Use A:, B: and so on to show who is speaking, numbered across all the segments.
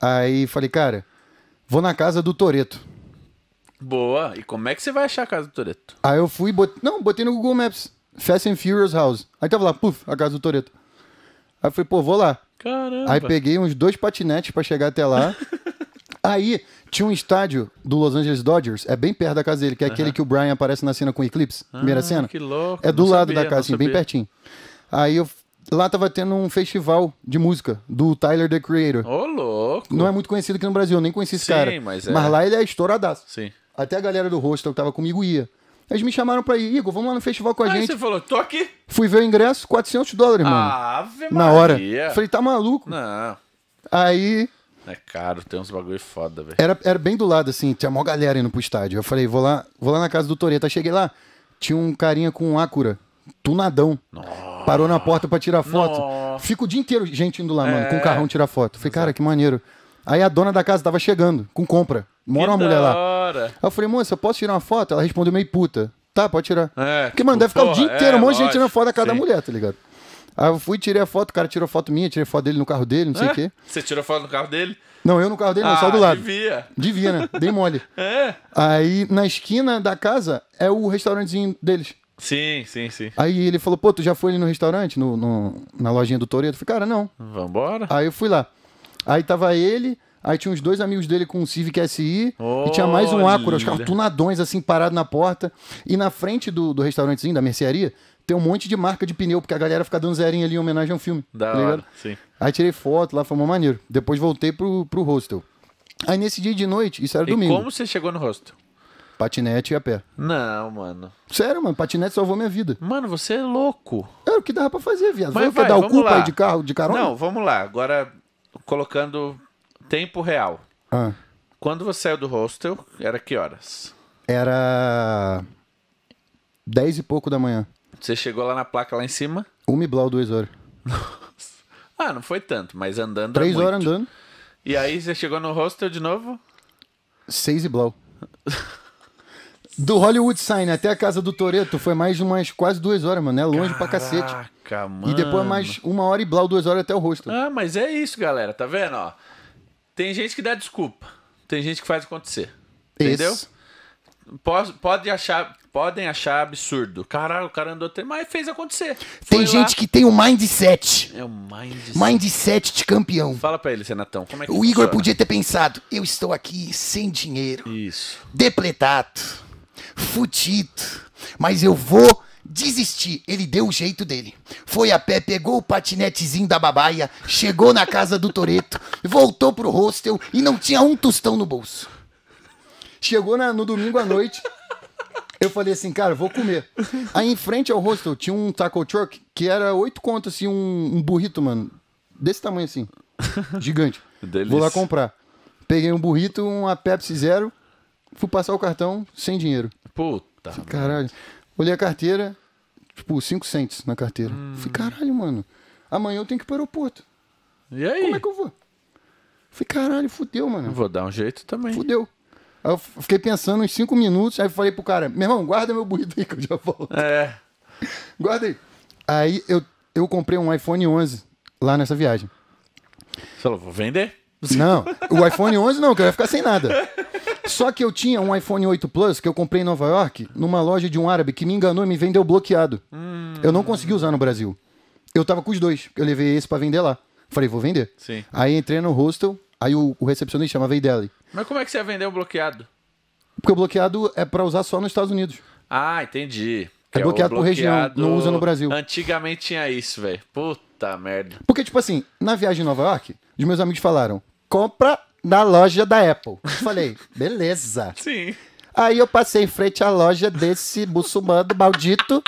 A: Aí falei, cara, vou na casa do Toreto.
B: Boa. E como é que você vai achar a casa do Toreto?
A: Aí eu fui, bot... não, botei no Google Maps. Fast and Furious House. Aí tava lá, puf, a casa do Toreto. Aí eu falei, pô, vou lá.
B: Caramba. Aí peguei
A: uns dois patinetes para chegar até lá. Aí tinha um estádio do Los Angeles Dodgers, é bem perto da casa dele, que é uhum. aquele que o Brian aparece na cena com o Eclipse, primeira ah, cena. Que louco. É do lado sabia, da casa, assim, bem pertinho. Aí eu lá tava tendo um festival de música do Tyler the Creator. Ô,
B: louco!
A: Não é muito conhecido aqui no Brasil, eu nem conheci esse Sim, cara. Mas, é... mas lá ele é estouradaço. Sim. Até a galera do hostel que tava comigo ia. Eles me chamaram pra ir, Igor, vamos lá no festival com a Aí gente. Aí você
B: falou, tô aqui.
A: Fui ver o ingresso, 400 dólares, mano. Ave na hora. Falei, tá maluco? Não. Aí.
B: É caro, tem uns bagulho foda, velho. Era,
A: era bem do lado, assim, tinha mó galera indo pro estádio. Eu falei, vou lá, vou lá na casa do Toreta. Cheguei lá, tinha um carinha com um Acura, tunadão. Nossa. Parou na porta para tirar foto. Nossa. Fico o dia inteiro gente indo lá, mano, é. com o carrão tirar foto. Falei, cara, que maneiro. Aí a dona da casa tava chegando, com compra. Mora que uma mulher lá. Aí eu falei, moça, posso tirar uma foto? Ela respondeu meio puta. Tá, pode tirar. É, Porque, mano, deve ficar porra, o dia é, inteiro é, um monte de gente tirando foto da casa sim. da mulher, tá ligado? Aí eu fui, tirei a foto, o cara tirou foto minha, tirei foto dele no carro dele, não sei o é? quê.
B: Você tirou foto no carro dele?
A: Não, eu no carro dele, ah, não, só do ah, lado. Devia. Devia, né? Dei mole. é. Aí na esquina da casa é o restaurantezinho deles. Sim, sim, sim. Aí ele falou, pô, tu já foi ali no restaurante, no, no na lojinha do Toreto? Eu falei, cara, não.
B: Vambora.
A: Aí eu fui lá. Aí tava ele, aí tinha uns dois amigos dele com um Civic SI, oh, e tinha mais um Acura, os caras tunadões, assim, parado na porta. E na frente do, do restaurantezinho, da mercearia, tem um monte de marca de pneu, porque a galera fica dando zerinha ali em homenagem ao filme. Da tá hora, sim. Aí tirei foto lá, foi uma maneiro. Depois voltei pro, pro hostel. Aí nesse dia de noite, isso era e domingo. como
B: você chegou no hostel?
A: Patinete e a pé.
B: Não, mano.
A: Sério, mano, patinete salvou minha vida. Mano, você é louco. Era é o que dava pra fazer, viado. Mas vai, vai, dar o cu lá. de carro, de carona? Não,
B: vamos lá. Agora, colocando tempo real. Ah. Quando você saiu do hostel, era que horas?
A: Era. dez e pouco da manhã.
B: Você chegou lá na placa lá em cima?
A: Um e blau, duas horas.
B: Ah, não foi tanto, mas andando. É Três é horas andando. E aí você chegou no hostel de novo?
A: Seis e blau. Do Hollywood Sign né? até a casa do Toreto foi mais umas quase duas horas, mano. É longe Caraca, pra cacete.
B: Mano. E depois mais uma hora e blau, duas horas até o rosto. Ah, mas é isso, galera. Tá vendo, ó? Tem gente que dá desculpa. Tem gente que faz acontecer. Esse. Entendeu? Pode, achar, podem achar absurdo. Caralho, o cara andou até, mas fez acontecer. Foi tem gente que
A: tem o um mindset. É
B: o um mindset. Mindset
A: de campeão.
B: Fala pra ele, Senatão. Como é que o Igor podia ter pensado: eu estou aqui sem dinheiro. Isso. Depletado
A: fudido, mas eu vou desistir. Ele deu o jeito dele. Foi a pé, pegou o patinetezinho da babaia, chegou na casa do Toreto, voltou pro hostel e não tinha um tostão no bolso. Chegou na, no domingo à noite. Eu falei assim, cara, vou comer. Aí em frente ao hostel tinha um taco truck que era oito contos, assim, um, um burrito, mano. Desse tamanho assim. Gigante.
B: Delícia. Vou lá comprar.
A: Peguei um burrito, uma Pepsi Zero fui passar o cartão sem dinheiro. Puta. Falei, caralho. Olhei a carteira, tipo, 5 centos na carteira. Hum. Falei, caralho, mano. Amanhã eu tenho que ir pro aeroporto. E aí? Como é que eu vou? Falei, caralho, fudeu, mano. Vou
B: dar um jeito também. Fudeu.
A: Aí eu fiquei pensando uns 5 minutos, aí falei pro cara, meu irmão, guarda meu burrito aí que eu já volto. É. guarda aí. Aí eu, eu comprei um iPhone 11 lá nessa viagem.
B: Você falou, vou vender?
A: Não, o iPhone 11 não, que eu ia ficar sem nada. Só que eu tinha um iPhone 8 Plus que eu comprei em Nova York, numa loja de um árabe que me enganou e me vendeu bloqueado. Hum. Eu não consegui usar no Brasil. Eu tava com os dois. Eu levei esse para vender lá. Falei, vou vender. Sim. Aí entrei no hostel, aí o, o recepcionista chamava Ideli.
B: Mas como é que você ia vender o bloqueado?
A: Porque o bloqueado é para usar
B: só nos Estados Unidos. Ah, entendi. É, é bloqueado, bloqueado por região, não usa no Brasil. Antigamente tinha isso, velho. Puta merda.
A: Porque, tipo assim, na viagem em Nova York, os meus amigos falaram: compra na loja da Apple. Eu falei, beleza. Sim. Aí eu passei em frente à loja desse muçulmano maldito.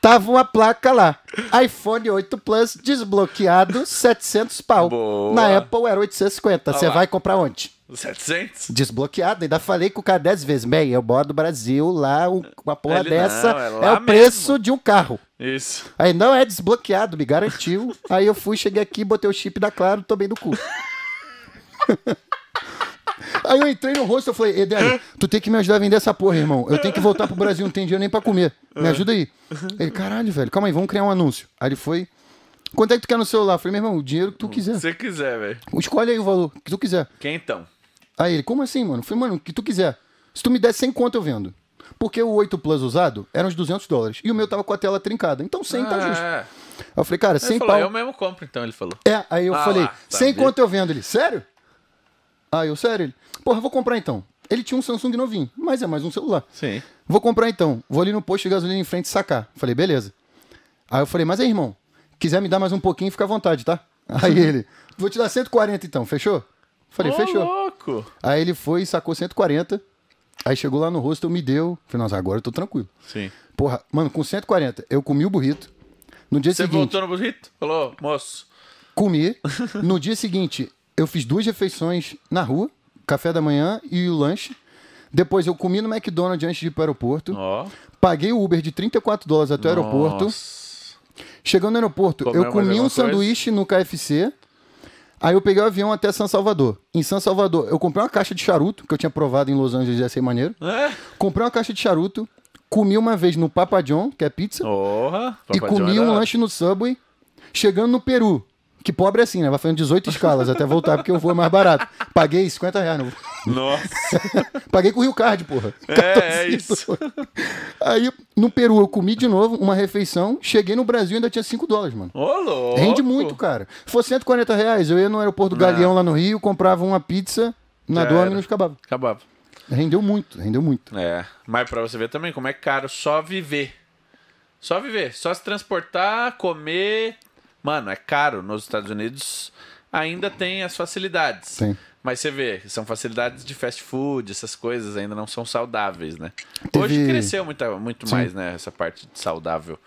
A: Tava uma placa lá. iPhone 8 Plus desbloqueado, 700 pau. Boa. Na Apple era 850. Você vai comprar onde? 700? Desbloqueado. Ainda falei com o cara 10 vezes. Bem, eu moro do Brasil, lá uma porra Ele dessa não, é, é, o preço de um carro. Isso. Aí não é desbloqueado, me garantiu. Aí eu fui, cheguei aqui, botei o chip da Claro, tomei no cu. Aí eu entrei no rosto e falei, Eder, tu tem que me ajudar a vender essa porra, irmão. Eu tenho que voltar pro Brasil, não tem dinheiro nem pra comer. Me é. ajuda aí. Ele, caralho, velho, calma aí, vamos criar um anúncio. Aí ele foi. Quanto é que tu quer no celular? Eu falei, meu irmão, o dinheiro que tu quiser.
B: Se quiser, velho.
A: Escolhe aí o valor que tu quiser. Quem então? Aí ele, como assim, mano? Eu falei, mano, o que tu quiser. Se tu me der 100 conto, eu vendo. Porque o 8 Plus usado era uns 200 dólares. E o meu tava com a tela trincada. Então 100 tá ah, justo. Ah, é. Aí eu falei, cara, 100 pau. Eu
B: mesmo compro, então, ele falou. É, aí eu Ah, falei, lá, 100 tá, conto
A: eu vendo. Ele, sério? Aí ah, eu, sério? Ele, porra, vou comprar então. Ele tinha um Samsung novinho, mas é mais um celular. Sim. Vou comprar então. Vou ali no posto de gasolina em frente sacar. Falei, beleza. Aí eu falei, mas aí, irmão, quiser me dar mais um pouquinho, fica à vontade, tá? Aí ele, vou te dar 140 então, fechou?
B: Falei, Ô, fechou. louco!
A: Aí ele foi e sacou 140. Aí chegou lá no rosto, me deu. Falei, nossa, agora eu tô tranquilo. Sim. Porra, mano, com 140, eu comi o burrito. No dia Você seguinte. Você voltou
B: no burrito? Falou, moço.
A: Comi. No dia seguinte, eu fiz duas refeições na rua, café da manhã e o lanche. Depois eu comi no McDonald's antes de ir para o aeroporto. Oh. Paguei o Uber de 34 dólares até o aeroporto. Chegando no aeroporto, Comeu eu comi um sanduíche coisa? no KFC. Aí eu peguei o avião até São Salvador. Em São Salvador, eu comprei uma caixa de charuto, que eu tinha provado em Los Angeles, ia ser maneiro. É? Comprei uma caixa de charuto, comi uma vez no Papa John, que é pizza. Orra,
B: e comi é um lanche
A: no Subway. Chegando no Peru, que pobre é assim, né? Vai fazendo 18 escalas até voltar, porque eu vou é mais barato. Paguei 50 reais. No... Nossa! Paguei com o Rio Card, porra. É, é isso. Aí, no Peru, eu comi de novo uma refeição. Cheguei no Brasil ainda tinha 5 dólares, mano. Ô, louco. Rende muito, cara. Foi 140 reais. Eu ia no aeroporto do é. Galeão, lá no Rio, comprava uma pizza na Já Domino's e acabava. Acabava. Rendeu muito, rendeu muito. É,
B: mas pra você ver também como é caro só viver. Só viver, só se transportar, comer, Mano, é caro. Nos Estados Unidos ainda tem as facilidades. Sim. Mas você vê, são facilidades de fast food, essas coisas ainda não são saudáveis, né? Teve... Hoje cresceu muito, muito mais, né? Essa parte de saudável.